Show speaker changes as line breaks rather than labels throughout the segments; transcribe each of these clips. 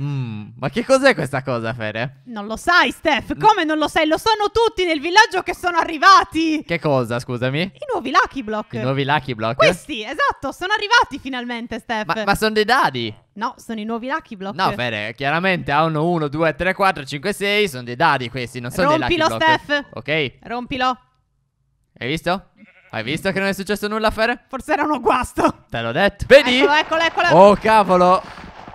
Mm, ma che cos'è questa cosa, Fere?
Non lo sai, Steph. Mm. Come non lo sai? Lo sanno tutti nel villaggio che sono arrivati.
Che cosa, scusami? I
nuovi Lucky Block. I nuovi
Lucky Block? Questi,
esatto, sono arrivati finalmente, Steph. Ma, ma sono
dei dadi?
No, sono i nuovi Lucky Block. No,
Fere, chiaramente hanno 1, 2, 3, 4, 5, 6. Sono dei dadi questi, non sono Rompilo, dei Lucky Block. Rompilo, Steph. Ok. Rompilo. Hai visto? Hai visto che non è successo nulla, Fere? Forse era uno guasto. Te l'ho detto. Vedi? Eccolo,
eccolo, ecco, eccolo. Oh,
cavolo.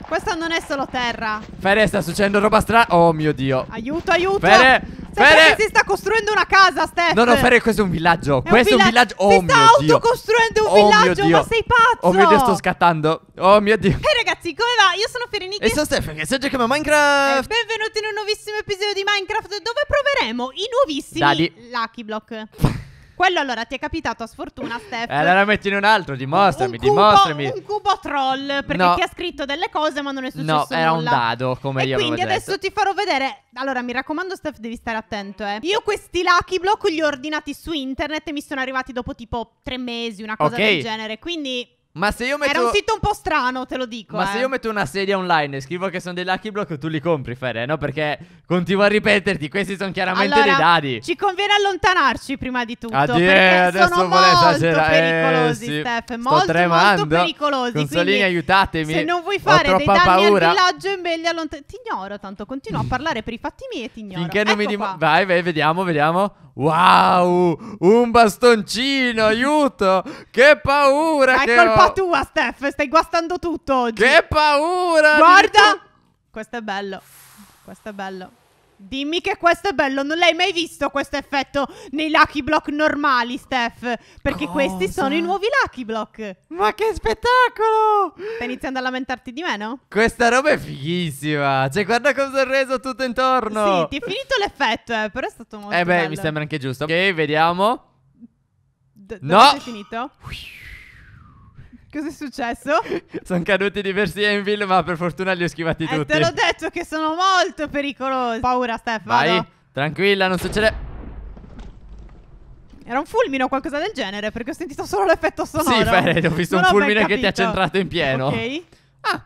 Questa non è solo terra.
Fere, sta succedendo roba strana. Oh mio dio.
Aiuto, aiuto. Fere. Fere si sta costruendo una casa, Steph. No, no, Fere,
questo è un villaggio. È questo un villa è un villaggio. Oh si mio sta autocostruendo un oh villaggio, ma sei pazzo. Oh mio dio, sto scattando. Oh mio dio. E
eh, ragazzi, come va? Io sono Ferenicchi. E sono Steph, che
sto giocando a Minecraft.
Eh, benvenuti in un nuovissimo episodio di Minecraft dove proveremo i nuovissimi Daddy. Lucky Block. Quello allora ti è capitato a sfortuna, Steph. Eh, allora
mettine un altro, dimostrami, un cubo, dimostrami. Un
cubo troll, perché no. ti ha scritto delle cose ma non è successo nulla. No, era nulla. un
dado, come e io quindi adesso ti
farò vedere... Allora, mi raccomando, Steph, devi stare attento, eh. Io questi Lucky Block li ho ordinati su internet e mi sono arrivati dopo tipo tre mesi, una cosa okay. del genere, quindi...
Ma se io metto... Era un sito
un po' strano, te lo dico. Ma eh. se io eh.
metto una sedia online e scrivo che sono dei lucky block, tu li compri, Fere, no? Perché continuo a ripeterti, questi sono chiaramente allora, dei dadi. Ci
conviene allontanarci prima di tutto. Addio, perché eh, adesso sono molto eh, pericolosi, eh, sì. Steph. Molto, tremando. molto pericolosi. Consolini, aiutatemi. Se non vuoi fare dei danni paura. al villaggio, è meglio allontanarti. Ti ignoro tanto, continuo a parlare per i fatti miei e ti ignoro. Finché
non ecco mi dimostri. Vai, vai, vediamo, vediamo. Wow, un bastoncino, aiuto! Che paura! È che colpa ho.
tua, Steph, stai guastando tutto oggi.
Che paura! Guarda!
Questo è bello. Questo è bello. Dimmi che questo è bello, non l'hai mai visto questo effetto nei Lucky Block normali, Steph? Perché Cosa? questi sono i nuovi Lucky Block. Ma che spettacolo! Stai iniziando a lamentarti di me, no?
Questa roba è fighissima. Cioè, guarda cosa ho reso tutto intorno. Sì, ti è
finito l'effetto, eh, però è stato molto Eh beh, bello. mi sembra
anche giusto. Ok, vediamo.
D- no! è finito? Uish.
Cos'è successo? sono caduti diversi Anvil, ma per fortuna li ho schivati eh, tutti. E te l'ho
detto che sono molto pericolosi. Paura, Stefano. Vai,
tranquilla, non succede.
Era un fulmine o qualcosa del genere, perché ho sentito solo l'effetto sonoro. Sì, Fred, ho visto non un fulmine che ti ha centrato in pieno. Ok. Ah,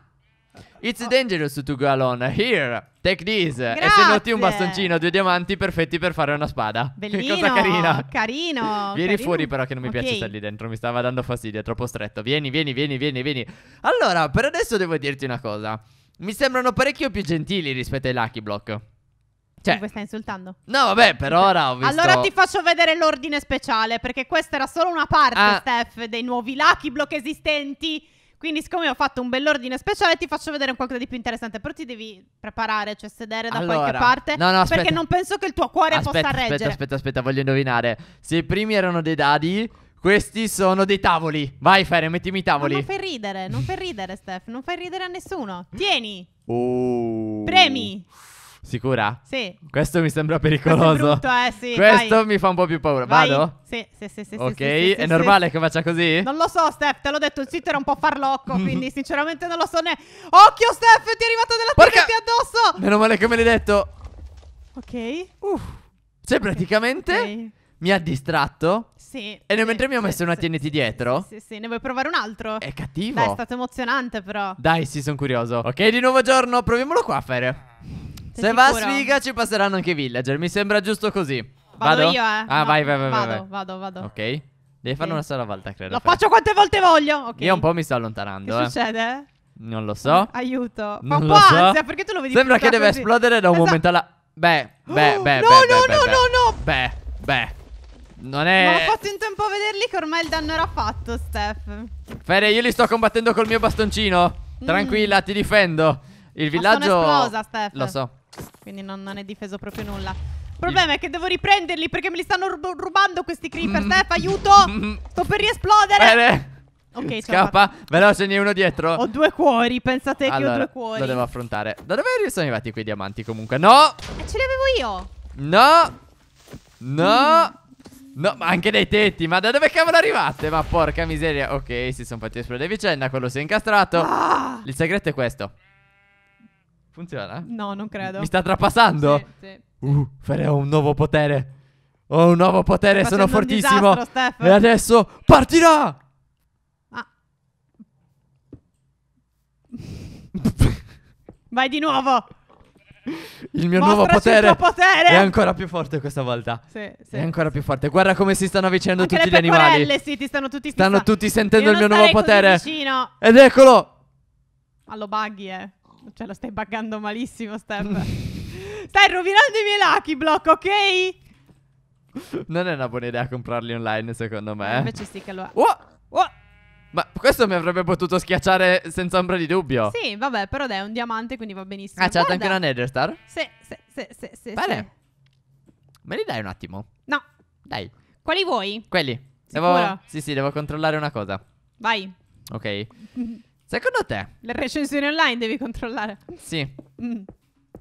It's dangerous to go alone. Here, take this. Grazie. E se noti un bastoncino, due diamanti perfetti per fare una spada. Bellissimo. Cosa carina.
Carino. Vieni carino. fuori, però, che non mi okay. piace stare lì
dentro. Mi stava dando fastidio, è troppo stretto. Vieni, vieni, vieni, vieni, vieni. Allora, per adesso devo dirti una cosa. Mi sembrano parecchio più gentili rispetto ai Lucky Block. Cioè,
mi stai insultando?
No, vabbè, per ora ho visto... Allora ti
faccio vedere l'ordine speciale, perché questa era solo una parte, ah. Steph, dei nuovi Lucky Block esistenti quindi, siccome ho fatto un bell'ordine speciale, ti faccio vedere un qualcosa di più interessante. Però ti devi preparare, cioè sedere da allora, qualche parte. No, no, aspetta. Perché non penso che il tuo cuore aspetta, possa reggere. Aspetta, aspetta,
aspetta, voglio indovinare. Se i primi erano dei dadi. Questi sono dei tavoli. Vai, Fere, mettimi i tavoli. Non, non
fai ridere, non fai ridere, Steph. Non fai ridere a nessuno. Tieni.
Oh. Premi. Sicura? Sì. Questo mi sembra pericoloso. Questo, brutto, eh, sì, Questo vai. mi fa un po' più paura. Vai. Vado?
Sì, sì, sì, sì. Ok, sì, sì, è normale
che faccia così?
Non lo so, Steph, te l'ho detto, il sito era un po' farlocco, quindi sinceramente non lo so ne... Occhio, Steph, ti è arrivato della Porca... addosso! Meno male
che me l'hai detto.
Ok. Uff.
Cioè, praticamente... Okay. Mi ha distratto. Sì. E nel mentre mi ho messo una TNT dietro.
Sì, sì, ne vuoi provare un altro? È cattivo. Dai, è stato emozionante, però.
Dai, sì, sono curioso. Ok, di nuovo giorno, proviamolo qua a fare.
Sei Se va sicuro? sfiga ci
passeranno anche i villager, mi sembra giusto così. Vado, vado? io, eh. Ah, no, vai, vai, vai. Vado, vai. vado, vado. Ok. Devi okay. una sola volta, credo. Lo per.
faccio quante volte voglio. Okay. Io un po' mi sto allontanando. Che eh. succede?
Non lo so. Aiuto. Ma non un po' so. ansia, perché tu lo vedi Sembra che deve così. esplodere da un esatto. momento alla. Beh, beh, oh, beh. No, beh, no, beh, no, beh. no, no. Beh, beh. Non è. Ma ho fatto
in tempo a vederli che ormai il danno era fatto, Steph.
Fede, io li sto combattendo col mio bastoncino. Mm. Tranquilla, mm. ti difendo. Il villaggio. Ma sono esplosa, Steph. Lo so.
Quindi non, non è difeso proprio nulla. Il problema è che devo riprenderli perché me li stanno rub rubando questi creeper. Mm. Steph, aiuto! Mm. Sto per riesplodere! Bene! Ok, Scappa,
veloce, ne uno dietro. Ho due cuori, pensate allora, che ho due cuori. Lo devo affrontare. Da dove sono arrivati quei diamanti comunque? No!
E eh, ce li avevo io!
No! No! Mm. No, ma anche dei tetti, ma da dove cavolo arrivate? Ma porca miseria, ok, si sono fatti esplodere a vicenda, quello si è incastrato ah. Il segreto è questo
Funziona? No, non credo. Mi sta trapassando? Sì, sì. Uh, farò
un nuovo potere. Ho un nuovo potere, sono fortissimo. Disastro, e adesso partirà! Ah.
Vai di nuovo! Il mio Mostraci nuovo potere, il potere, è ancora più forte questa volta. Sì, sì,
è ancora più forte. Guarda come si stanno avvicinando Anche tutti gli animali.
Sì, ti stanno tutti, stanno tutti sentendo il mio nuovo potere. Vicino. Ed eccolo! Allo ah, buggy, eh. Cioè, la stai buggando malissimo, Steph. stai rovinando i miei lucky block, ok?
Non è una buona idea comprarli online, secondo me. Eh, invece
sì che lo è. Oh! Oh!
Ma questo mi avrebbe potuto schiacciare senza ombra di dubbio.
Sì, vabbè, però dai, è un diamante, quindi va benissimo. Ah, c'è anche una Nether Star? Sì, sì, sì, sì, sì. Bene.
Sì. Me li dai un attimo? No. Dai.
Quali vuoi? Quelli. Devo...
Sì, sì, devo controllare una cosa. Vai. Ok. Secondo te?
Le recensioni online devi controllare. Sì. Mm.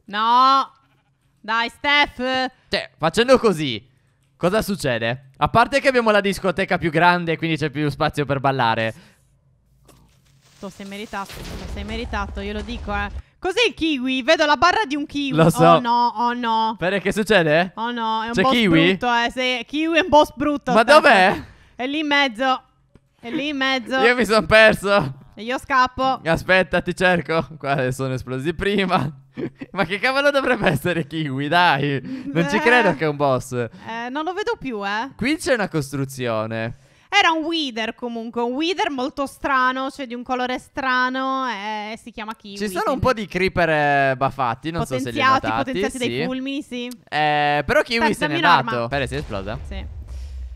No. Dai, Steph. Cioè,
facendo così, cosa succede? A parte che abbiamo la discoteca più grande, quindi c'è più spazio per ballare.
Tu sei meritato, tu sei meritato, io lo dico, eh. Cos'è il kiwi? Vedo la barra di un kiwi. Lo so. Oh no, oh no.
Perché che succede? Oh no, è un C'è boss kiwi? brutto,
eh. Se kiwi è un boss brutto. Ma dov'è? È lì in mezzo. È lì in mezzo. Io mi sono perso io scappo.
Aspetta, ti cerco. Qua sono esplosi prima. Ma che cavolo dovrebbe essere Kiwi, dai. Non ci eh. credo che è un boss. Eh,
non lo vedo più, eh.
Qui c'è una costruzione.
Era un Wither comunque, un Wither molto strano, cioè di un colore strano e eh, si chiama Kiwi. Ci sono un
po' di creeper eh, baffati, non so se li hai notati. Potenziati sì. dei fulmini, sì. Eh, però Kiwi Aspetta, se n'è andato. Pere si è esplosa? Sì.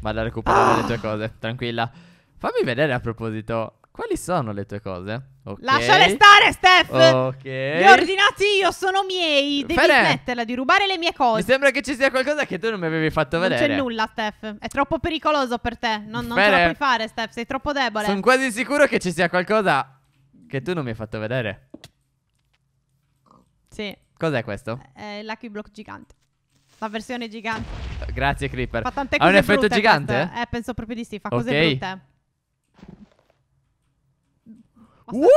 Vado a recuperare oh. le tue ah! cose, tranquilla. Fammi vedere a proposito quali sono le tue cose? Okay. Lasciale stare, Steph! Ok. Li ho
ordinati io, sono miei. Devi Fere. smetterla di rubare le mie cose. Mi
sembra che ci sia qualcosa che tu non mi avevi fatto vedere. Non c'è nulla,
Steph. È troppo pericoloso per te. Non, non ce la puoi fare, Steph. Sei troppo debole. Sono quasi sicuro che ci
sia qualcosa che tu non mi hai fatto vedere.
Sì. Cos'è questo? È il Lucky Block gigante. La versione gigante.
Grazie, Creeper. Fa tante cose ha un effetto gigante? Questo. Eh, penso
proprio di sì. Fa okay. cose brutte. What?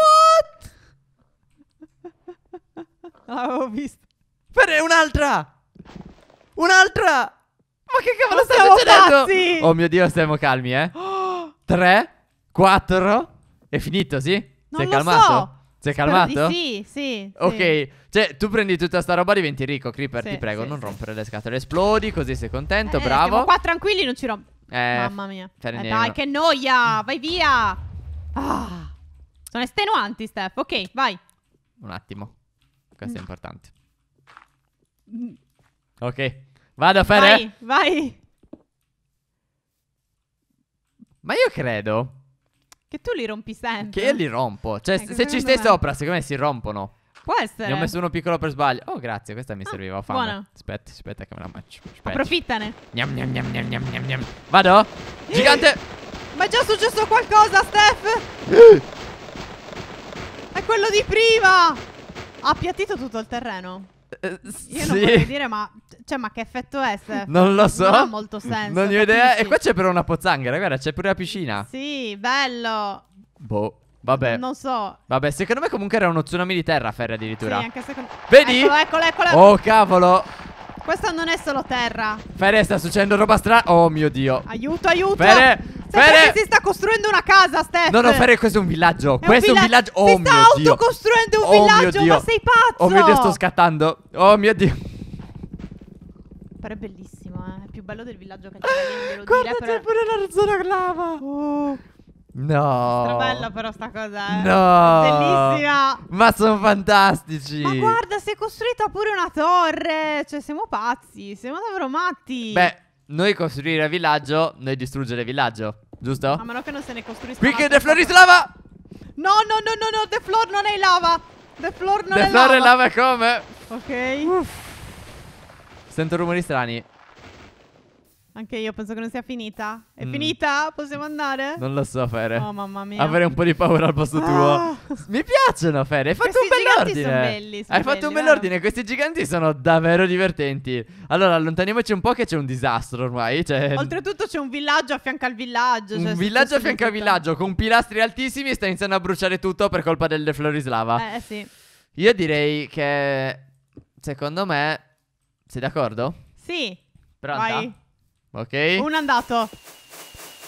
Non l'avevo visto. Per un'altra! Un'altra!
Ma che cavolo sta facendo? Oh mio dio, stiamo calmi, eh. 3, 4. È finito, sì? Non Sei lo calmato? so. Sei calmato? sì,
sì. Ok,
cioè tu prendi tutta sta roba diventi ricco, Creeper, sì, ti prego, sì, non rompere le scatole. Esplodi, così sei contento, eh, bravo. Siamo qua
tranquilli, non ci rompo.
Eh, Mamma mia. Cioè, eh, dai, che
noia, vai via. Ah. Sono estenuanti, Steph. Ok, vai.
Un attimo. Questo è mm. importante. Ok. Vado a fare...
Vai, vai.
Ma io credo...
Che tu li rompi sempre. Che io li rompo. Cioè, ecco, se ci stai me. sopra,
secondo me si rompono. Può essere. Ne ho messo uno piccolo per sbaglio. Oh, grazie, questa mi ah, serviva. Ho fame. Buona. Aspetta, aspetta che me la mangio. Aspetta. Approfittane. Gnam, gnam, gnam, gnam, gnam, gnam. Vado? Gigante. Eh,
ma è già successo qualcosa,
Steph.
quello di prima! Ha appiattito tutto il terreno. Eh, Io sì. non voglio dire, ma, cioè, ma che effetto è? Se non lo so. Non ha molto senso. Non ne ho idea.
E qua c'è però una pozzanghera, guarda, c'è pure la piscina.
Sì, bello.
Boh. Vabbè. Non so. Vabbè, secondo me comunque era uno tsunami di terra, Ferri addirittura. Sì, anche secondo Vedi? Eccolo,
eccolo, eccolo. Oh,
cavolo.
Questa non è solo terra.
Ferre, sta succedendo roba strana. Oh mio dio.
Aiuto, aiuto. Ferre, Fere... perché si sta costruendo una casa, Steph. No, no, Fere,
questo è un villaggio. È questo un villa... è un villaggio. Oh, si sta autocostruendo
un oh, villaggio, oh, ma sei pazzo. Oh mio Dio, sto
scattando. Oh mio Dio.
Però è bellissimo, eh. È più bello del villaggio che c'è. Guarda, c'è pure la zona clava. Oh.
No. bella
però sta cosa, eh. No. Bellissima. Ma sono fantastici. Ma guarda, si è costruita pure una torre. Cioè, siamo pazzi. Siamo davvero matti. Beh,
noi costruire villaggio, noi distruggere villaggio. Giusto? A
meno che non se ne costruisca Qui che The Floor is lava! No, no, no, no, no, The Floor non è lava! The Floor non The è floor lava! The
Floor è lava come? Ok. Uff. Sento rumori strani.
Anche io penso che non sia finita. È mm. finita? Possiamo andare? Non lo so, Fere. Oh, mamma mia. Avrei un po' di paura al posto ah.
tuo. Mi piacciono, Fere. Hai fatto questi un bell'ordine. Sono belli, sono Hai belli, fatto un bell'ordine. Questi giganti sono davvero divertenti. Allora, allontaniamoci un po' che c'è un disastro ormai. Cioè... Oltretutto
c'è un villaggio a fianco al villaggio. Cioè un villaggio a fianco al villaggio
con pilastri altissimi sta iniziando a bruciare tutto per colpa delle florislava. Eh, eh, sì. Io direi che... Secondo me... Sei d'accordo?
Sì. Pronta? Vai. Ok. Un andato.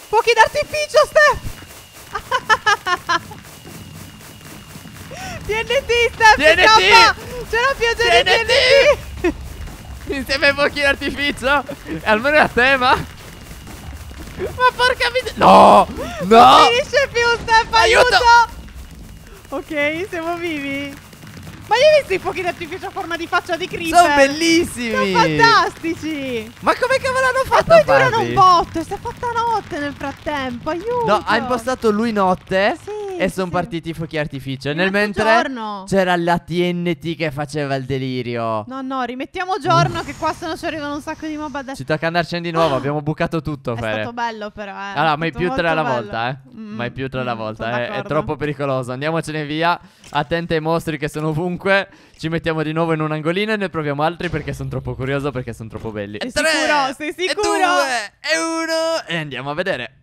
Fuochi d'artificio, Steph.
TNT, Steph. TNT. C'è la pioggia TNT. di TNT. Insieme ai fuochi d'artificio. Almeno era tema.
Ma porca miseria No No Non finisce più Steph Aiuto. aiuto! Ok siamo vivi ma li hai visto i fuochi d'artificio a forma di faccia di Creeper? Sono bellissimi! Sono fantastici! Ma come cavolo hanno fatto E poi durano un botto, si è fatta notte nel frattempo, aiuto! No, ha impostato
lui notte? Sì e sono partiti i fuochi artificio. Nel mentre giorno. c'era la TNT che faceva il delirio.
No, no, rimettiamo giorno che qua sennò ci arrivano un sacco di mob adesso. Ci
tocca andarcene di nuovo, abbiamo ah. bucato tutto. È Fere. stato bello però, eh. Allora, eh. Mm, mai più tre alla mm, volta, eh. mai più tre alla volta, È troppo pericoloso. Andiamocene via. Attenti ai mostri che sono ovunque. Ci mettiamo di nuovo in un angolino e ne proviamo altri perché sono troppo curioso, perché sono troppo belli. Sei
tre, sicuro? Sei sicuro? E due, e uno.
E andiamo a vedere.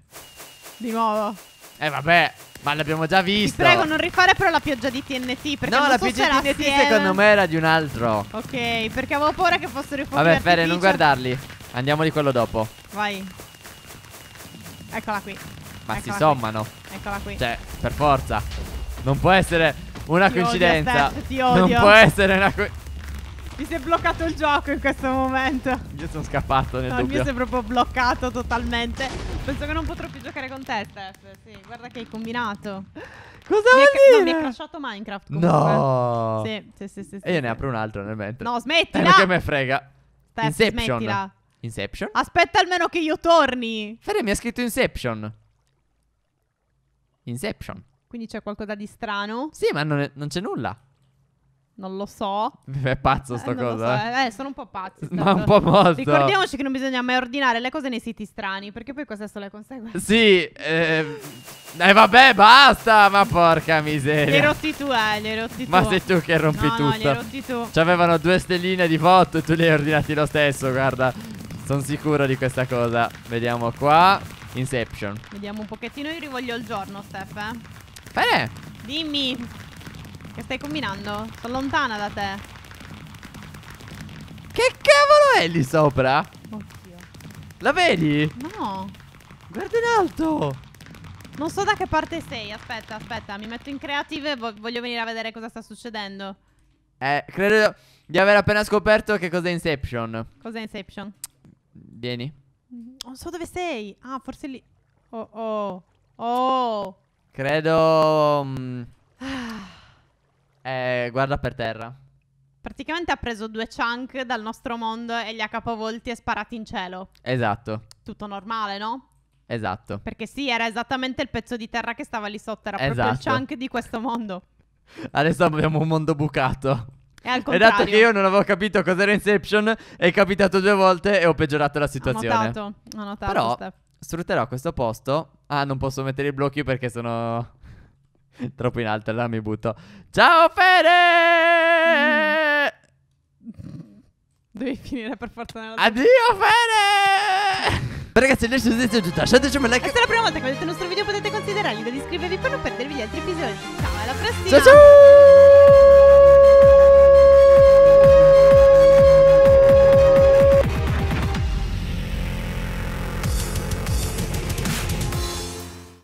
Di nuovo. Eh vabbè, ma l'abbiamo già visto. Ti prego, non
rifare però la pioggia di TNT. Perché no, la so pioggia di TNT assieme. secondo me era
di un altro.
Ok, perché avevo paura che fossero i fuochi Vabbè, Fere, non guardarli.
Andiamo di quello dopo.
Vai. Eccola qui. Ma Eccola si sommano. Eccola qui. Cioè,
per forza. Non può essere una ti coincidenza. Odio, Steph, ti odio. Non può essere una coincidenza.
Mi si è bloccato il gioco in questo momento.
Io sono scappato nel no, doppio. Il mio si è
proprio bloccato totalmente. Penso che non potrò più giocare con te, Steph. Sì, guarda che hai combinato. Cosa mi vuol dire? Non mi è crashato Minecraft comunque.
No. Sì, sì, sì, sì E io sì. ne apro un altro nel mentre. No, smettila. Eh, perché me frega. Steph, Inception. Smettila. Inception? Aspetta almeno che io torni. Fede mi ha scritto Inception. Inception.
Quindi c'è qualcosa di strano? Sì, ma
non c'è nulla.
Non lo so. È pazzo eh, sta eh, cosa. So. Eh. eh, sono un po' pazzo. Ma un po' molto. Ricordiamoci che non bisogna mai ordinare le cose nei siti strani, perché poi queste sono le conseguenze.
Sì, eh, eh vabbè, basta, ma porca miseria. Li hai
rotti tu, eh, li rotti tu. Ma sei tu che rompi no, tutto. No, li hai rotti tu.
C'avevano due stelline di foto e tu li hai ordinati lo stesso, guarda. Sono sicuro di questa cosa. Vediamo qua. Inception.
Vediamo un pochettino, io rivoglio il giorno, Steph, eh. Bene. Dimmi. Che stai combinando? Sono lontana da te.
Che cavolo è lì sopra? Oddio. La vedi? No. Guarda in alto.
Non so da che parte sei. Aspetta, aspetta. Mi metto in creative e voglio venire a vedere cosa sta succedendo.
Eh, credo di aver appena scoperto che cos'è Inception.
Cos'è Inception?
Vieni.
Non so dove sei. Ah, forse lì. Oh, oh. Oh.
Credo... Mh, mm, eh, guarda per terra.
Praticamente ha preso due chunk dal nostro mondo e li ha capovolti e sparati in cielo.
Esatto.
Tutto normale, no? Esatto. Perché sì, era esattamente il pezzo di terra che stava lì sotto, era esatto. proprio il esatto. chunk di questo mondo.
Adesso abbiamo un mondo bucato. E al contrario. E dato che io non avevo capito cos'era Inception, è capitato due volte e ho peggiorato la situazione.
Ho notato, ho notato. Però Steph.
sfrutterò questo posto. Ah, non posso mettere i blocchi perché sono Troppo in alto, allora mi butto. Ciao Fede! Mm. Devi finire per forza nella Addio Fede! Beh, ragazzi, le scelte è tutta. Lasciateci un like. E se è
la prima volta che vedete il nostro video potete considerarli ed iscrivervi per non perdervi gli altri episodi. Ciao, alla prossima! ciao! ciao!